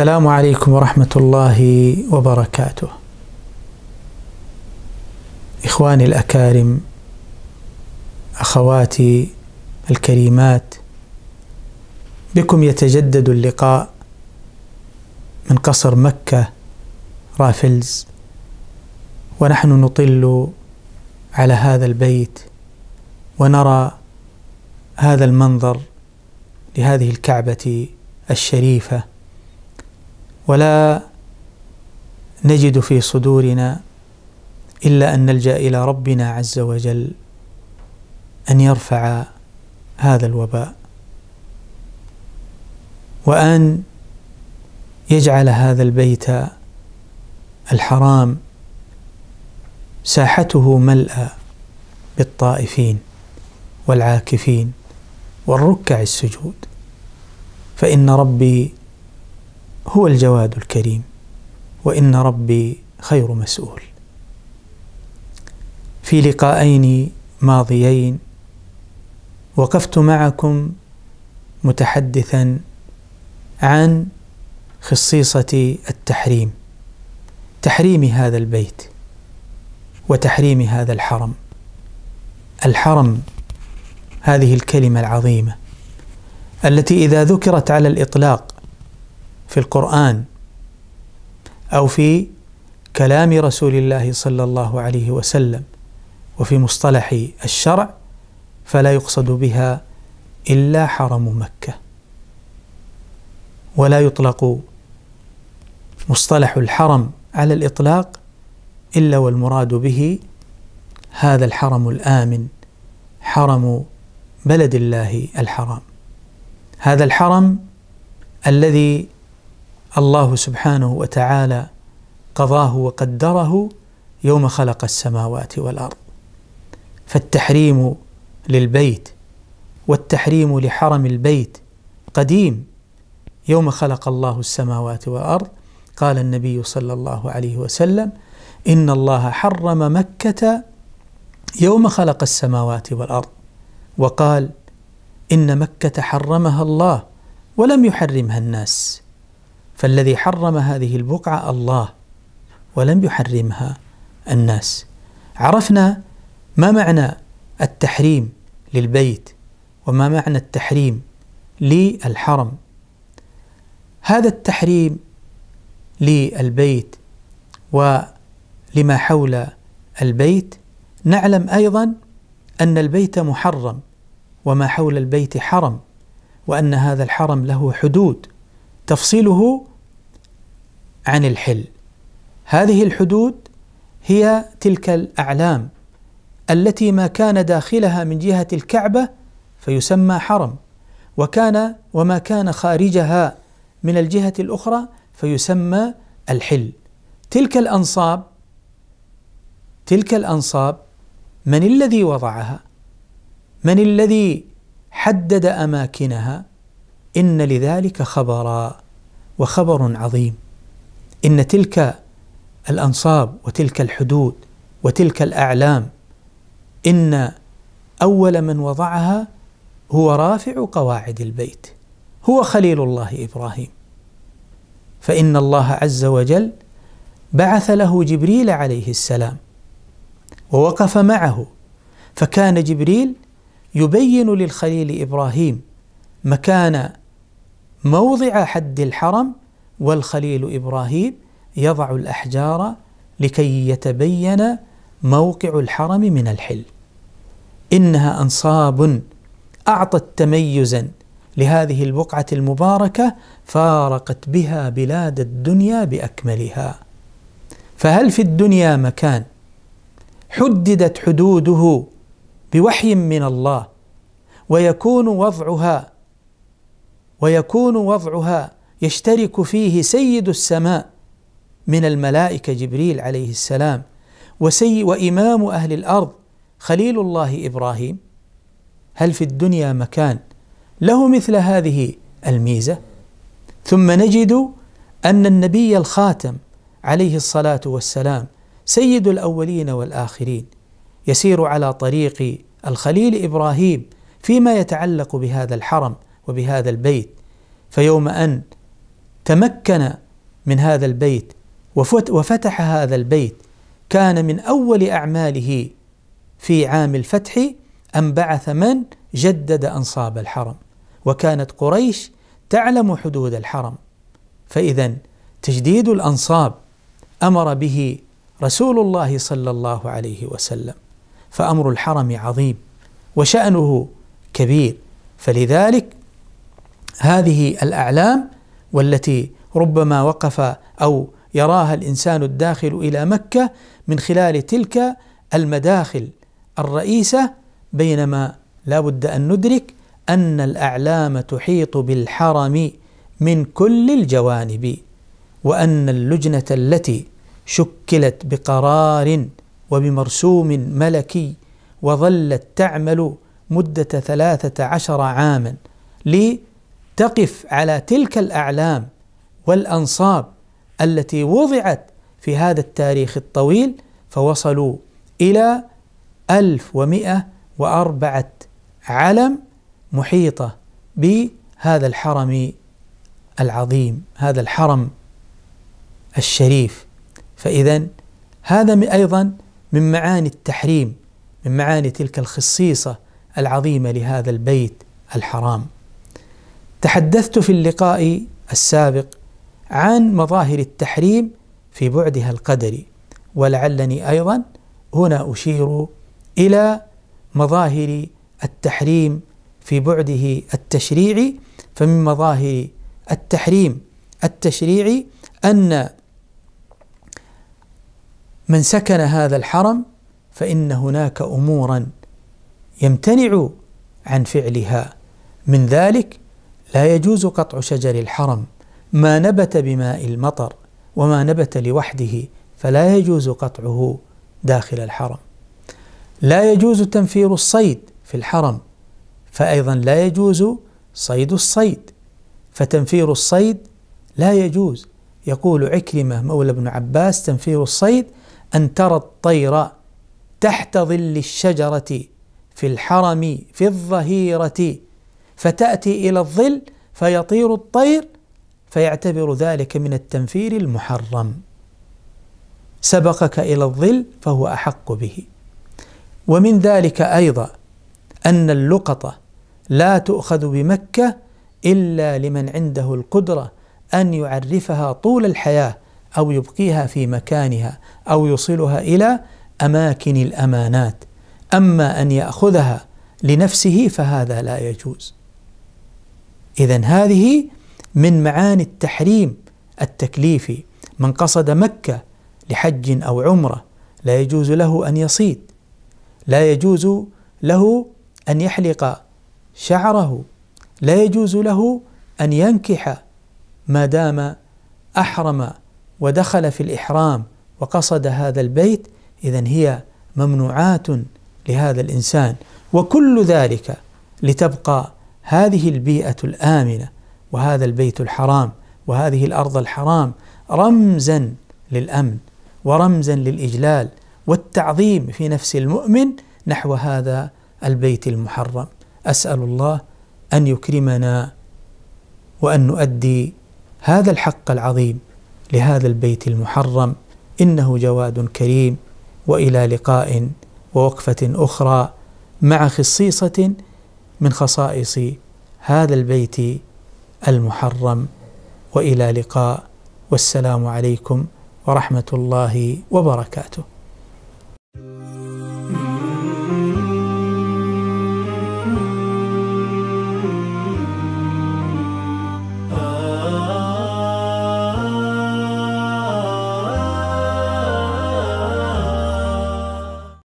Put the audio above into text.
السلام عليكم ورحمة الله وبركاته. إخواني الأكارم، أخواتي الكريمات، بكم يتجدد اللقاء من قصر مكة رافلز، ونحن نطل على هذا البيت، ونرى هذا المنظر لهذه الكعبة الشريفة ولا نجد في صدورنا إلا أن نلجأ إلى ربنا عز وجل أن يرفع هذا الوباء وأن يجعل هذا البيت الحرام ساحته ملأى بالطائفين والعاكفين والركع السجود فإن ربي هو الجواد الكريم وإن ربي خير مسؤول في لقاءين ماضيين وقفت معكم متحدثا عن خصيصة التحريم تحريم هذا البيت وتحريم هذا الحرم الحرم هذه الكلمة العظيمة التي إذا ذكرت على الإطلاق في القرآن أو في كلام رسول الله صلى الله عليه وسلم وفي مصطلح الشرع فلا يقصد بها إلا حرم مكة ولا يطلق مصطلح الحرم على الإطلاق إلا والمراد به هذا الحرم الآمن حرم بلد الله الحرام هذا الحرم الذي الله سبحانه وتعالى قضاه وقدره يوم خلق السماوات والارض فالتحريم للبيت والتحريم لحرم البيت قديم يوم خلق الله السماوات والارض قال النبي صلى الله عليه وسلم ان الله حرم مكه يوم خلق السماوات والارض وقال ان مكه حرمها الله ولم يحرمها الناس فالذي حرم هذه البقعة الله ولم يحرمها الناس عرفنا ما معنى التحريم للبيت وما معنى التحريم للحرم هذا التحريم للبيت ولما حول البيت نعلم ايضا ان البيت محرم وما حول البيت حرم وان هذا الحرم له حدود تفصله عن الحل هذه الحدود هي تلك الاعلام التي ما كان داخلها من جهه الكعبه فيسمى حرم وكان وما كان خارجها من الجهه الاخرى فيسمى الحل تلك الانصاب تلك الانصاب من الذي وضعها من الذي حدد اماكنها ان لذلك خبرا وخبر عظيم ان تلك الانصاب وتلك الحدود وتلك الاعلام ان اول من وضعها هو رافع قواعد البيت هو خليل الله ابراهيم فان الله عز وجل بعث له جبريل عليه السلام ووقف معه فكان جبريل يبين للخليل ابراهيم مكان موضع حد الحرم والخليل إبراهيم يضع الأحجار لكي يتبين موقع الحرم من الحل إنها أنصاب أعطت تميزا لهذه البقعة المباركة فارقت بها بلاد الدنيا بأكملها فهل في الدنيا مكان حددت حدوده بوحي من الله ويكون وضعها ويكون وضعها يشترك فيه سيد السماء من الملائكة جبريل عليه السلام وسي وإمام أهل الأرض خليل الله إبراهيم هل في الدنيا مكان له مثل هذه الميزة ثم نجد أن النبي الخاتم عليه الصلاة والسلام سيد الأولين والآخرين يسير على طريق الخليل إبراهيم فيما يتعلق بهذا الحرم وبهذا البيت فيوم أن تمكن من هذا البيت وفتح هذا البيت كان من اول اعماله في عام الفتح ان بعث من جدد انصاب الحرم وكانت قريش تعلم حدود الحرم فاذا تجديد الانصاب امر به رسول الله صلى الله عليه وسلم فامر الحرم عظيم وشانه كبير فلذلك هذه الاعلام والتي ربما وقف او يراها الانسان الداخل الى مكه من خلال تلك المداخل الرئيسه بينما لا بد ان ندرك ان الاعلام تحيط بالحرم من كل الجوانب وان اللجنه التي شكلت بقرار وبمرسوم ملكي وظلت تعمل مده ثلاثه عشر عاما لي تقف على تلك الاعلام والانصاب التي وضعت في هذا التاريخ الطويل فوصلوا الى 1104 علم محيطه بهذا الحرم العظيم هذا الحرم الشريف فاذا هذا ايضا من معاني التحريم من معاني تلك الخصيصه العظيمه لهذا البيت الحرام تحدثت في اللقاء السابق عن مظاهر التحريم في بعدها القدري ولعلني ايضا هنا اشير الى مظاهر التحريم في بعده التشريعي فمن مظاهر التحريم التشريعي ان من سكن هذا الحرم فان هناك امورا يمتنع عن فعلها من ذلك لا يجوز قطع شجر الحرم ما نبت بماء المطر وما نبت لوحده فلا يجوز قطعه داخل الحرم لا يجوز تنفير الصيد في الحرم فايضا لا يجوز صيد الصيد فتنفير الصيد لا يجوز يقول عكرمه مولى ابن عباس تنفير الصيد ان ترى الطير تحت ظل الشجره في الحرم في الظهيره فتأتي إلى الظل فيطير الطير فيعتبر ذلك من التنفير المحرم سبقك إلى الظل فهو أحق به ومن ذلك أيضا أن اللقطة لا تؤخذ بمكة إلا لمن عنده القدرة أن يعرفها طول الحياة أو يبقيها في مكانها أو يوصلها إلى أماكن الأمانات أما أن يأخذها لنفسه فهذا لا يجوز إذا هذه من معاني التحريم التكليفي من قصد مكة لحج أو عمرة لا يجوز له أن يصيد لا يجوز له أن يحلق شعره لا يجوز له أن ينكح ما دام أحرم ودخل في الإحرام وقصد هذا البيت إذا هي ممنوعات لهذا الإنسان وكل ذلك لتبقى هذه البيئة الآمنة وهذا البيت الحرام وهذه الأرض الحرام رمزا للأمن ورمزا للإجلال والتعظيم في نفس المؤمن نحو هذا البيت المحرم أسأل الله أن يكرمنا وأن نؤدي هذا الحق العظيم لهذا البيت المحرم إنه جواد كريم وإلى لقاء ووقفة أخرى مع خصيصة من خصائص هذا البيت المحرم والى لقاء والسلام عليكم ورحمه الله وبركاته